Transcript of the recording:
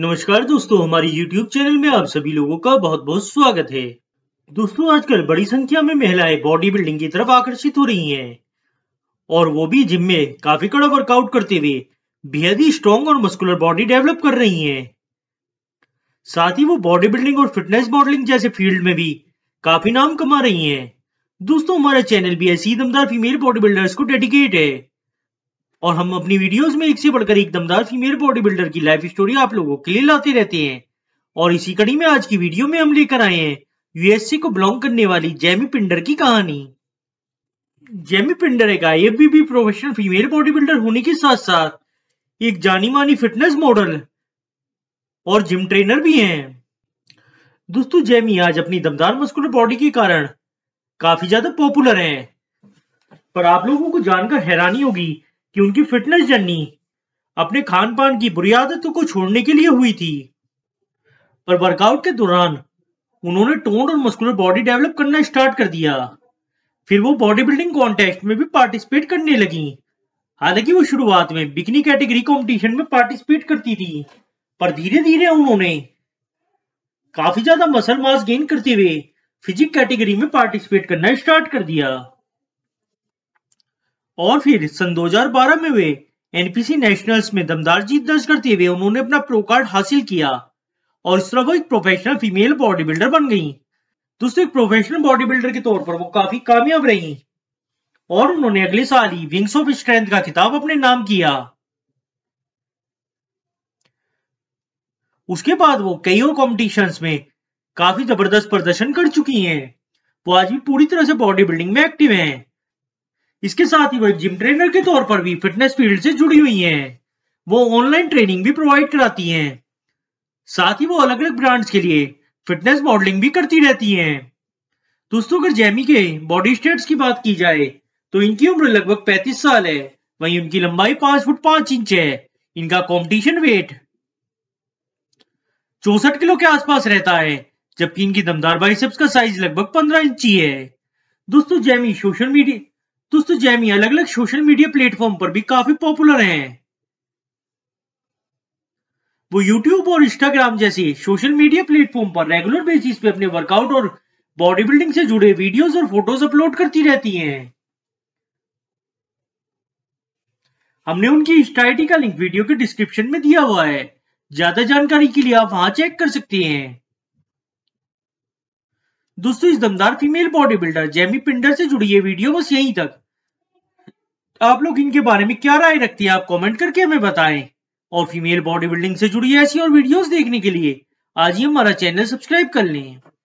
नमस्कार दोस्तों हमारे YouTube चैनल में आप सभी लोगों का बहुत बहुत स्वागत है दोस्तों आजकल बड़ी संख्या में महिलाएं बॉडी बिल्डिंग की तरफ आकर्षित हो रही हैं और वो भी जिम में काफी कड़ा वर्कआउट करते हुए बेहद ही स्ट्रॉन्ग और मस्कुलर बॉडी डेवलप कर रही हैं साथ ही वो बॉडी बिल्डिंग और फिटनेस मॉडलिंग जैसे फील्ड में भी काफी नाम कमा रही है दोस्तों हमारा चैनल भी ऐसी दमदार फीमेल बॉडी बिल्डर्स को डेडिकेट है और हम अपनी वीडियोस में एक से बढ़कर एक दमदार फीमेल बॉडी बिल्डर की लाइफ स्टोरी आप लोगों के लिए लाते रहते हैं और इसी कड़ी में आज की वीडियो में हम लेकर आए हैं यूएसए को बिलोंग करने वाली जेमी पिंडर की कहानी जेमी पिंडर एक आई भी प्रोफेशनल फीमेल बॉडी बिल्डर होने के साथ साथ एक जानी मानी फिटनेस मॉडल और जिम ट्रेनर भी हैं दोस्तों जेमी आज अपनी दमदार मस्कुलर बॉडी के कारण काफी ज्यादा पॉपुलर हैं पर आप लोगों को जानकर हैरानी होगी कि उनकी फिटनेस जर्नी अपने खान पान की बुरी आदतों को छोड़ने के लिए हुई थी पर वर्कआउट के दौरान उन्होंने टोन और मस्कुलर बॉडी डेवलप करना स्टार्ट कर दिया फिर वो बॉडी बिल्डिंग कॉन्टेस्ट में भी पार्टिसिपेट करने लगी हालांकि वो शुरुआत में बिकनी कैटेगरी कॉम्पिटिशन में पार्टिसिपेट करती थी पर धीरे धीरे उन्होंने काफी ज्यादा मसल मास गेन करते हुए फिजिक कैटेगरी में पार्टिसिपेट करना स्टार्ट कर दिया और फिर सन 2012 में वे एनपीसी नेशनल्स में दमदार जीत दर्ज करते हुए उन्होंने अपना प्रो कार्ड हासिल किया और इस तरह वो एक प्रोफेशनल फीमेल बॉडी बिल्डर बन गई दोस्तों एक प्रोफेशनल बॉडी बिल्डर के तौर पर वो काफी कामयाब रही और उन्होंने अगले साल ही विंग्स ऑफ स्ट्रेंथ का खिताब अपने नाम किया उसके बाद वो कई और कॉम्पिटिशन में काफी जबरदस्त प्रदर्शन कर चुकी हैं वो आज भी पूरी तरह से बॉडी बिल्डिंग में एक्टिव हैं इसके साथ ही वह जिम ट्रेनर के तौर पर भी फिटनेस फील्ड से जुड़ी हुई हैं वो ऑनलाइन ट्रेनिंग भी प्रोवाइड कराती हैं साथ ही वो अलग अलग ब्रांड्स के लिए फिटनेस मॉडलिंग भी करती रहती हैं दोस्तों अगर जैमी के बॉडी स्टेट्स की बात की जाए तो इनकी उम्र लगभग 35 साल है वही उनकी लंबाई पांच फुट पांच इंच है इनका कॉम्पिटिशन वेट चौसठ किलो के आसपास रहता है जबकि इनकी दमदार बाइसेप्स का साइज लगभग पंद्रह इंची है दोस्तों जैमी सोशल मीडिया दोस्तों जैमी अलग अलग सोशल मीडिया प्लेटफॉर्म पर भी काफी पॉपुलर हैं वो यूट्यूब और इंस्टाग्राम जैसे सोशल मीडिया प्लेटफॉर्म पर रेगुलर बेसिस पे अपने वर्कआउट और बॉडी बिल्डिंग से जुड़े वीडियोस और फोटोज अपलोड करती रहती हैं हमने उनकी स्टाइटी का लिंक वीडियो के डिस्क्रिप्शन में दिया हुआ है ज्यादा जानकारी के लिए आप वहां चेक कर सकते हैं दोस्तों इस दमदार female body builder Jamie Pinder से जुड़ी ये वीडियो बस यहीं तक आप लोग इनके बारे में क्या राय रखती है आप कमेंट करके हमें बताएं और फीमेल बॉडी बिल्डिंग से जुड़ी ऐसी और वीडियोस देखने के लिए आज ही हमारा चैनल सब्सक्राइब कर लें